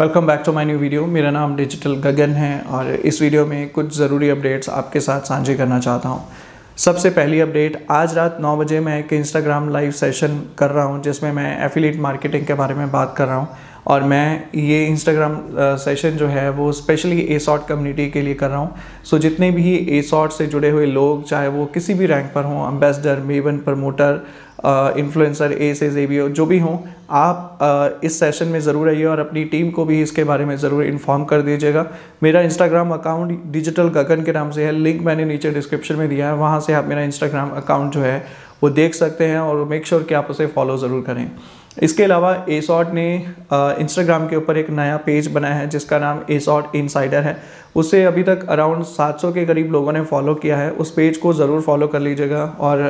welcome back to my new video मेरा नाम digital गगन है और इस वीडियो में कुछ ज़रूरी अपडेट्स आपके साथ साझे करना चाहता हूँ सबसे पहली अपडेट आज रात 9 बजे मैं एक इंस्टाग्राम लाइव सेशन कर रहा हूँ जिसमें मैं एफिलेट मार्केटिंग के बारे में बात कर रहा हूँ और मैं ये इंस्टाग्राम सेशन जो है वो स्पेशली ए सॉट कम्युनिटी के लिए कर रहा हूँ सो so, जितने भी ए सॉट से जुड़े हुए लोग चाहे वो किसी भी रैंक पर हों ambassador maven promoter influencer A से जे बी जो भी हों आप इस सेशन में ज़रूर आइए और अपनी टीम को भी इसके बारे में ज़रूर इन्फॉर्म कर दीजिएगा मेरा इंस्टाग्राम अकाउंट डिजिटल गगन के नाम से है लिंक मैंने नीचे डिस्क्रिप्शन में दिया है वहाँ से आप मेरा इंस्टाग्राम अकाउंट जो है वो देख सकते हैं और मेक श्योर sure कि आप उसे फॉलो ज़रूर करें इसके अलावा एसॉट ने इंस्टाग्राम के ऊपर एक नया पेज बनाया है जिसका नाम एसॉट इनसाइडर है उसे अभी तक अराउंड 700 के करीब लोगों ने फॉलो किया है उस पेज को ज़रूर फॉलो कर लीजिएगा और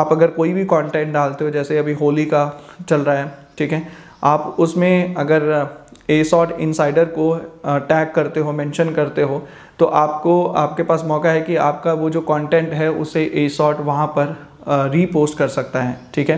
आप अगर कोई भी कंटेंट डालते हो जैसे अभी होली का चल रहा है ठीक है आप उसमें अगर एसॉट इनसाइडर को टैग करते हो मेंशन करते हो तो आपको आपके पास मौका है कि आपका वो जो कंटेंट है उसे एसॉट वहाँ पर रीपोस्ट कर सकता है ठीक है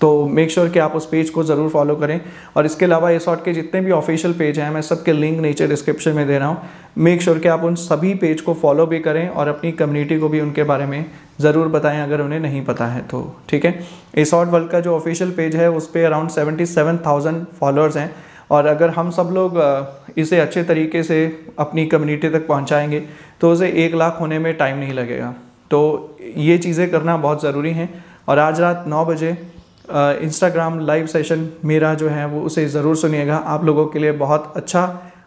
तो मेक श्योर sure कि आप उस पेज को ज़रूर फॉलो करें और इसके अलावा ये सॉर्ट के जितने भी ऑफिशियल पेज हैं मैं सबके लिंक नीचे डिस्क्रिप्शन में दे रहा हूँ मेक श्योर sure कि आप उन सभी पेज को फॉलो भी करें और अपनी कम्युनिटी को भी उनके बारे में ज़रूर बताएं अगर उन्हें नहीं पता है तो ठीक है ए सॉर्ट वर्ल्ड का जो ऑफिशियल पेज है उस पर around seventy seven thousand followers हैं और अगर हम सब लोग इसे अच्छे तरीके से अपनी कम्युनिटी तक पहुँचाएँगे तो उसे एक लाख होने में टाइम नहीं लगेगा तो ये चीज़ें करना बहुत ज़रूरी हैं और आज रात नौ बजे इंस्टाग्राम लाइव सेशन मेरा जो है वो उसे ज़रूर सुनिएगा आप लोगों के लिए बहुत अच्छा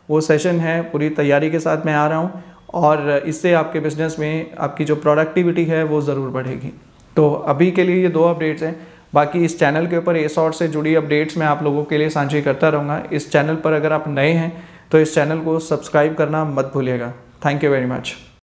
वो सेशन है पूरी तैयारी के साथ मैं आ रहा हूँ और इससे आपके बिजनेस में आपकी जो प्रोडक्टिविटी है वो ज़रूर बढ़ेगी तो अभी के लिए ये दो अपडेट्स हैं बाकी इस चैनल के ऊपर एस से जुड़ी अपडेट्स मैं आप लोगों के लिए साझी करता रहूँगा इस चैनल पर अगर आप नए हैं तो इस चैनल को सब्सक्राइब करना मत भूलिएगा थैंक यू वेरी मच